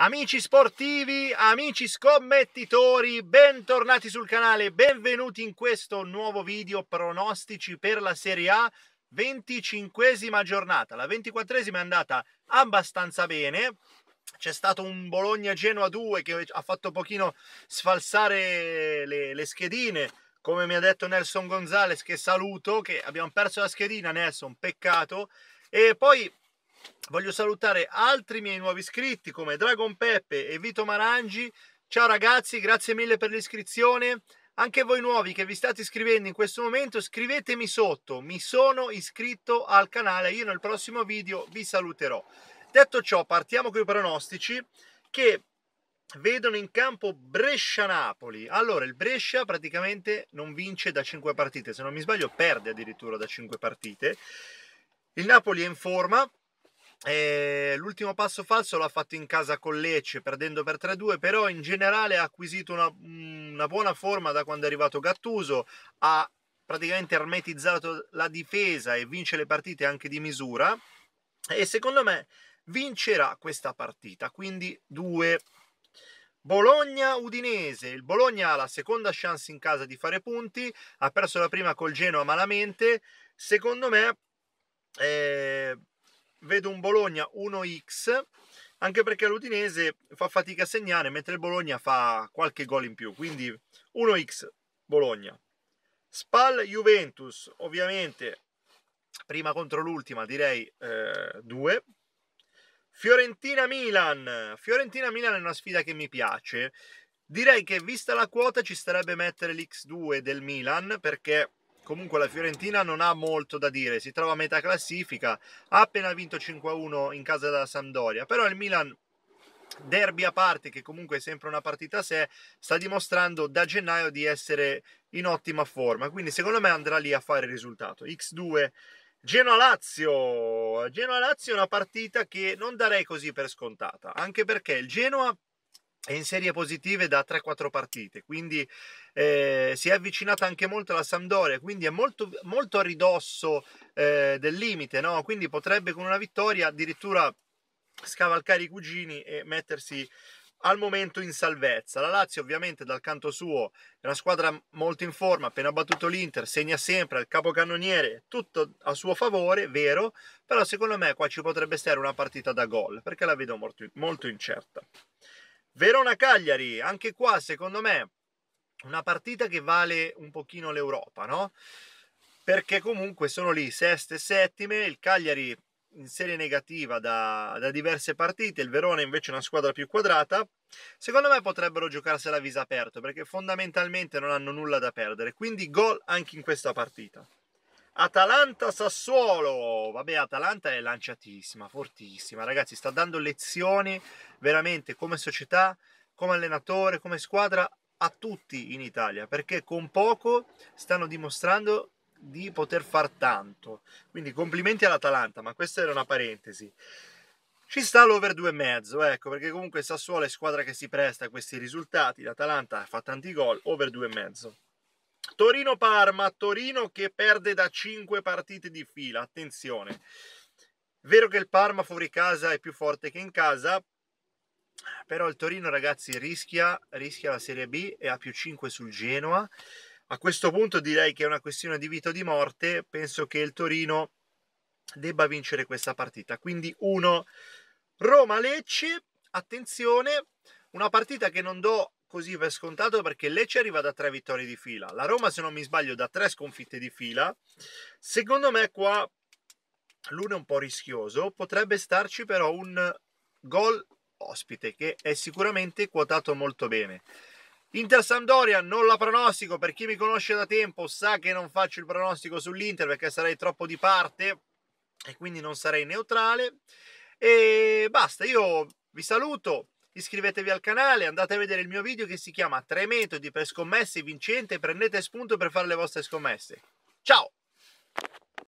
Amici sportivi, amici scommettitori, bentornati sul canale, benvenuti in questo nuovo video pronostici per la Serie A, 25 giornata. La 24esima è andata abbastanza bene, c'è stato un Bologna-Genoa 2 che ha fatto un pochino sfalsare le, le schedine, come mi ha detto Nelson Gonzalez che saluto, che abbiamo perso la schedina Nelson, peccato, e poi Voglio salutare altri miei nuovi iscritti come Dragon Peppe e Vito Marangi. Ciao ragazzi, grazie mille per l'iscrizione. Anche voi nuovi che vi state iscrivendo in questo momento, scrivetemi sotto, mi sono iscritto al canale, io nel prossimo video vi saluterò. Detto ciò, partiamo con i pronostici che vedono in campo Brescia-Napoli. Allora, il Brescia praticamente non vince da 5 partite, se non mi sbaglio perde addirittura da 5 partite. Il Napoli è in forma, e ehm, l'ultimo passo falso l'ha fatto in casa con Lecce perdendo per 3-2 però in generale ha acquisito una, mhmm, una buona forma da quando è arrivato Gattuso ha praticamente ermetizzato la difesa e vince le partite anche di misura e secondo me vincerà questa partita quindi 2 Bologna-Udinese. Il Bologna ha la seconda chance in casa di fare punti, ha perso la prima col Genoa malamente. Secondo me eh, vedo un Bologna 1x anche perché l'Udinese fa fatica a segnare mentre il Bologna fa qualche gol in più quindi 1x Bologna Spal Juventus ovviamente prima contro l'ultima direi 2 eh, Fiorentina Milan Fiorentina Milan è una sfida che mi piace direi che vista la quota ci starebbe mettere l'x2 del Milan perché Comunque la Fiorentina non ha molto da dire, si trova a metà classifica, ha appena vinto 5-1 in casa della Sampdoria, però il Milan derby a parte che comunque è sempre una partita a sé, sta dimostrando da gennaio di essere in ottima forma, quindi secondo me andrà lì a fare il risultato. X2 Genoa-Lazio. Genoa-Lazio è una partita che non darei così per scontata, anche perché il Genoa è in serie positive da 3-4 partite, quindi eh, si è avvicinata anche molto alla Sampdoria, quindi è molto, molto a ridosso eh, del limite, no? quindi potrebbe con una vittoria addirittura scavalcare i cugini e mettersi al momento in salvezza. La Lazio ovviamente dal canto suo è una squadra molto in forma, appena battuto l'Inter, segna sempre al capocannoniere, tutto a suo favore, vero, però secondo me qua ci potrebbe stare una partita da gol, perché la vedo molto, molto incerta. Verona-Cagliari, anche qua secondo me una partita che vale un pochino l'Europa, no? Perché comunque sono lì seste e settime, il Cagliari in serie negativa da, da, diverse partite, il Verona invece una squadra più quadrata, secondo me potrebbero giocarsela a viso aperto perché fondamentalmente non hanno nulla da perdere, quindi gol anche in questa partita. Atalanta-Sassuolo, vabbè Atalanta è lanciatissima, fortissima, ragazzi sta dando lezioni veramente come società, come allenatore, come squadra a tutti in Italia perché con poco stanno dimostrando di poter far tanto. Quindi complimenti all'Atalanta, ma questa era una parentesi. Ci sta l'over 2,5, ecco, perché comunque Sassuolo è squadra che si presta a questi risultati, l'Atalanta fa tanti gol, over 2,5. Torino-Parma, Torino che perde da 5 partite di fila, attenzione. Vero che il Parma fuori casa è più forte che in casa, però il Torino ragazzi rischia, rischia la Serie B e ha più 5 sul Genoa. A questo punto direi che è una questione di vita o di morte, penso che il Torino debba vincere questa partita. Quindi 1 Roma-Lecce, attenzione, una partita che non do così per scontato perché Lecce arriva da tre vittorie di fila, la Roma se non mi sbaglio da tre sconfitte di fila, secondo me qua l'uno è un po' rischioso, potrebbe starci però un gol ospite che è sicuramente quotato molto bene. Inter Sampdoria non la pronostico, per chi mi conosce da tempo sa che non faccio il pronostico sull'Inter perché sarei troppo di parte e quindi non sarei neutrale. E basta, io vi saluto, iscrivetevi al canale, andate a vedere il mio video che si chiama 3 metodi per scommesse vincente, prendete spunto per fare le vostre scommesse. Ciao!